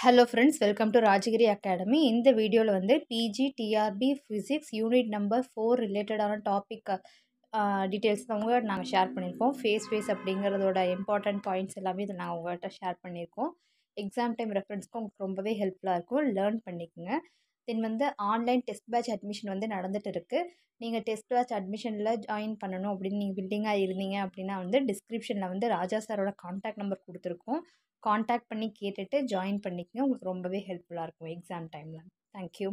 hello friends welcome to Rajagiri academy இந்த வீடியோவில் வந்து PG TRB physics unit number four ரிலேட்டடான டாபிக் டீட்டெயில்ஸ் தான் உங்கள்கிட்ட நாங்கள் ஷேர் பண்ணியிருக்கோம் ஃபேஸ் ஃபேஸ் அப்படிங்கிறதோட இம்பார்ட்டண்ட் பாயிண்ட்ஸ் எல்லாமே இதை நாங்கள் உங்கள்கிட்ட ஷேர் பண்ணியிருக்கோம் எக்ஸாம் டைம் ரெஃபரன்ஸ்க்கும் உங்களுக்கு ரொம்பவே ஹெல்ப்ஃபுல்லாக இருக்கும் லேர்ன் பண்ணிக்கோங்க தென் வந்து ஆன்லைன் டெஸ்ட் பேட்ச் அட்மிஷன் வந்து நடந்துகிட்டு இருக்குது நீங்கள் டெஸ்ட் பேட்ச் அட்மிஷனில் ஜாயின் பண்ணணும் அப்படின்னு நீங்கள் வில்லிங்காக இருந்தீங்க அப்படின்னா வந்து டிஸ்கிரிப்ஷனில் வந்து ராஜா சாரோட காண்டாக்ட் நம்பர் கொடுத்துருக்கோம் காண்டாக்ட் பண்ணி கேட்டுட்டு ஜாயின் பண்ணிக்கணும் உங்களுக்கு ரொம்பவே ஹெல்ப்ஃபுல்லாக இருக்கும் எக்ஸாம் டைமில் தேங்க்யூ